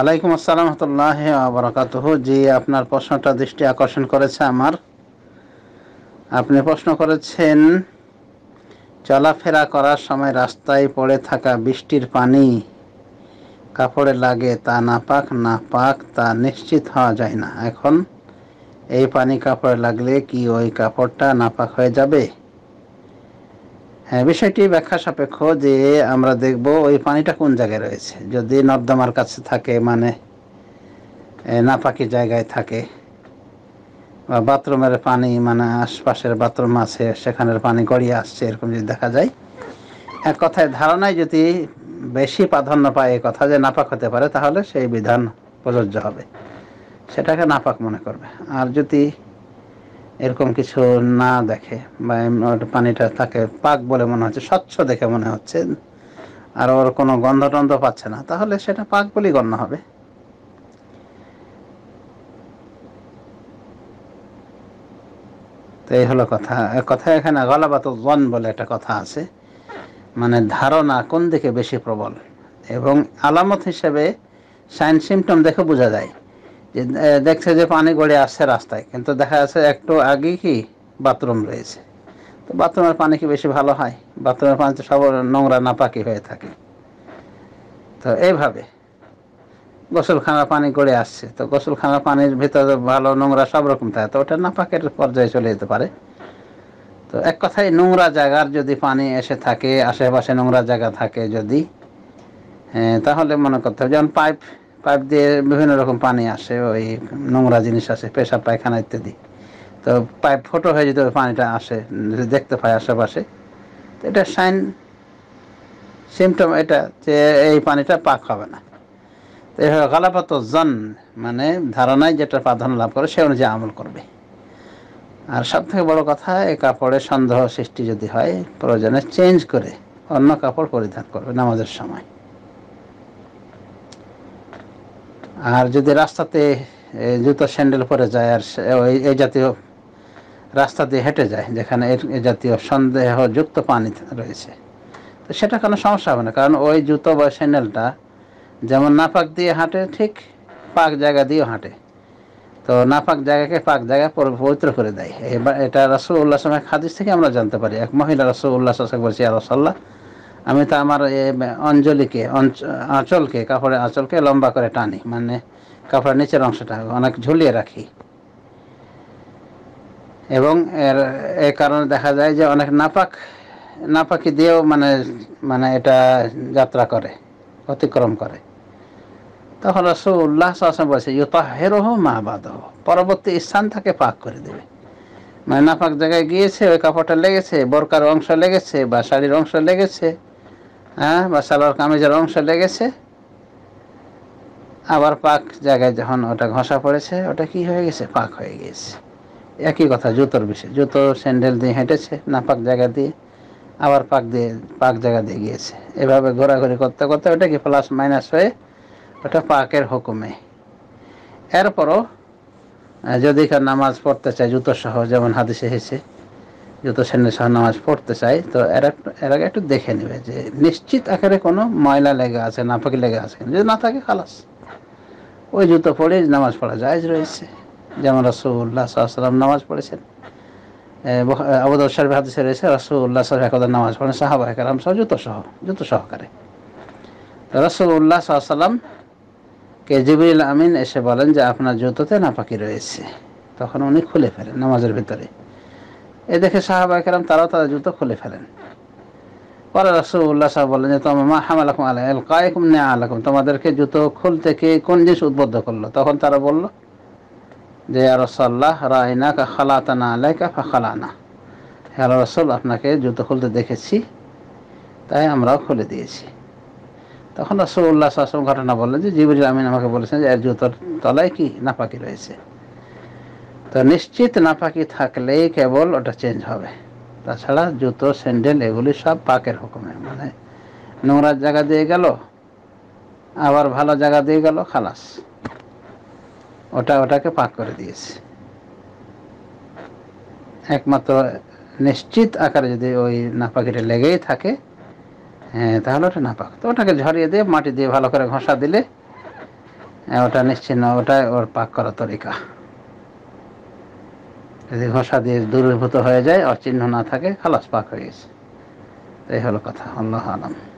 আলাইকুম আসসালাম রহমতুল্লাহ আবরকাত যে আপনার প্রশ্নটা দৃষ্টি আকর্ষণ করেছে আমার আপনি প্রশ্ন করেছেন চলাফেরা করার সময় রাস্তায় পড়ে থাকা বৃষ্টির পানি কাপড়ে লাগে তা না পাক না পাক তা নিশ্চিত হওয়া যায় না এখন এই পানি কাপড়ে লাগলে কি ওই কাপড়টা নাপাক হয়ে যাবে হ্যাঁ বিষয়টি ব্যাখ্যা সাপেক্ষ যে আমরা দেখব ওই পানিটা কোন জায়গায় রয়েছে যদি নর্দমার কাছে থাকে মানে নাপাকি জায়গায় থাকে বা বাথরুমের পানি মানে আশপাশের বাথরুম আছে সেখানের পানি গড়িয়ে আসছে এরকম যদি দেখা যায় এক কথায় ধারণায় যদি বেশি প্রাধান্য পায় এ কথা যে নাপাক হতে পারে তাহলে সেই বিধান প্রযোজ্য হবে সেটাকে নাপাক মনে করবে আর যদি এরকম কিছু না দেখে বা পানিটা তাকে পাক বলে মনে হচ্ছে স্বচ্ছ দেখে মনে হচ্ছে আর ওর কোনো গন্ধ টন্ধ পাচ্ছে না তাহলে সেটা পাক বলেই গণ্য হবে তো এই হলো কথা কথা এখানে গলাবাত জন বলে একটা কথা আছে মানে ধারণা কোন দিকে বেশি প্রবল এবং আলামত হিসেবে সাইন সিমটম দেখে বোঝা যায় যে দেখছে যে পানি গড়ে আসছে রাস্তায় কিন্তু দেখা যাচ্ছে একটু আগে কি বাথরুম রয়েছে তো বাথরুমের পানি কি বেশি ভালো হয় বাথরুমের পানি তো সব নোংরা নাপাকি হয়ে থাকে তো এইভাবে গোসলখানার পানি গড়ে আসছে তো গোসলখানার পানির ভিতরে ভালো নোংরা সব রকম থাকে তো ওটা নাপাকের পর্যায়ে চলে যেতে পারে তো এক কথায় নোংরা জায়গার যদি পানি এসে থাকে আশেপাশে নোংরা জায়গা থাকে যদি তাহলে মনে করতে হবে যেমন পাইপ পাইপ দিয়ে বিভিন্ন রকম পানি আসে ওই নোংরা জিনিস আসে পেশাব পায়খানা ইত্যাদি তো পাইপ ফটো হয়ে যেতে পানিটা আসে দেখতে পায় আশেপাশে তো এটা সাইন সিমটম এটা যে এই পানিটা পাক হবে না তো এইভাবে গালাপাত জন মানে ধারণায় যেটা প্রাধান্য লাভ করে সে অনুযায়ী আমল করবে আর সব থেকে বড় কথা এই কাপড়ে সন্দেহ সৃষ্টি যদি হয় প্রয়োজনে চেঞ্জ করে অন্য কাপড় পরিধান করবে নামাজের সময় আর যদি রাস্তাতে জুতো স্যান্ডেল পরে যায় আর এই জাতীয় রাস্তা দিয়ে হেঁটে যায় যেখানে এই জাতীয় সন্দেহযুক্ত পানি রয়েছে তো সেটা কোনো সমস্যা হবে না কারণ ওই জুতো বা স্যান্ডেলটা যেমন নাপাক দিয়ে হাঁটে ঠিক পাক জায়গা দিয়েও হাঁটে তো নাপাক জায়গাকে পাক জায়গা পবিত্র করে দেয় এবার এটা রাসুল্লাহ সাহেব খাদিস থেকে আমরা জানতে পারি এক মহিলা রাসুল্লাহ সাহেব বলছি আল্লাহ সাল্লাহ আমি তো আমার অঞ্জলিকে আঁচলকে কাপড়ের আঁচলকে লম্বা করে টানি মানে কাপড়ের নিচের অংশটা অনেক ঝুলিয়ে রাখি এবং এর এ কারণে দেখা যায় যে অনেক নাপাক নাপাকি দিয়েও মানে মানে এটা যাত্রা করে অতিক্রম করে তখন উল্লাস আসে বলছে মা বাদ পরবর্তী স্থান থাকে পাক করে দেবে মানে নাপাক জায়গায় গিয়েছে ওই কাপড়টা লেগেছে বরকার অংশ লেগেছে বা শাড়ির অংশ লেগেছে হ্যাঁ বা সালোয়ার কামিজের অংশ লেগেছে আবার পাক জায়গায় যখন ওটা ঘষা পড়েছে ওটা কি হয়ে গেছে পাক হয়ে গেছে একই কথা জুতোর বিষয়ে জুতো স্যান্ডেল দিয়ে হেঁটেছে না পাক জায়গা দিয়ে আবার পাক দিয়ে পাক জায়গা দিয়ে গিয়েছে এভাবে ঘোরাঘুরি করতে করতে ওটা কি প্লাস মাইনাস হয়ে ওটা পাকের হুকুমে এরপরও যদি কার নামাজ পড়তে চায় জুতো সহ যেমন হাদিসে হেসে যত সন্ন্যাসহ নামাজ পড়তে চায় তো এরা এরা একটু দেখে নেবে যে নিশ্চিত আকারে কোনো ময়লা লেগে আছে না নাফাকি লেগে আছে যদি না থাকে খালাস ওই জুতো পরে নামাজ পড়া জায়জ রয়েছে যেমন রসুল্লাহ সাল্লাম নামাজ পড়েছেন আবুদাউ সাহেব হাদিসে রয়েছে রসুল্লাহ সাহেব একদম নামাজ পড়েন সাহাবা একরাম সহ জুতো সহ জুতো সহকারে তো রসুল্লাহ সাল্লাম কে জিবুল আমিন এসে বলেন যে আপনার জুতোতে নাপাকি রয়েছে তখন উনি খুলে ফেলেন নামাজের ভিতরে এ দেখে সাহাবা কেরাম তারাও তাদের জুতো খুলে ফেলেন পরে রসুল্লাহ সাহেব বলেন যে তোমার মা হামালাকুম আলাই এল কায়কুম নেয়া আলাকুম তোমাদেরকে জুতো খুলতে কে কোন জিনিস উদ্বুদ্ধ করলো তখন তারা বলল যে রসল্লাহ রায়না কা খালাতানা আলাইকা ফা খালানা হ্যাঁ রসল আপনাকে জুতো খুলতে দেখেছি তাই আমরাও খুলে দিয়েছি তখন রসুল্লাহ আসলাম ঘটনা বললেন যে জিবুল আমিন আমাকে বলেছেন যে এর জুতোর তলায় কি নাপাকি রয়েছে তো নিশ্চিত নাপাকি থাকলে কেবল ওটা চেঞ্জ হবে তাছাড়া জুতো স্যান্ডেল এগুলি সব পাকের হুকুমে মানে নোংরার জায়গা দিয়ে গেল আবার ভালো জায়গা দিয়ে গেল খালাস ওটা ওটাকে পাক করে দিয়েছে একমাত্র নিশ্চিত আকারে যদি ওই নাপাকিটা লেগেই থাকে হ্যাঁ তাহলে ওটা নাপাক তো ওটাকে ঝরিয়ে দিয়ে মাটি দিয়ে ভালো করে ঘষা দিলে হ্যাঁ, ওটা নিশ্চিত ওটাই ওর পাক করার তরিকা যদি ঘষা দিয়ে দূরীভূত হয়ে যায় অচিহ্ন না থাকে খালাস পাক হয়ে গেছে এই হলো কথা আল্লাহ আলম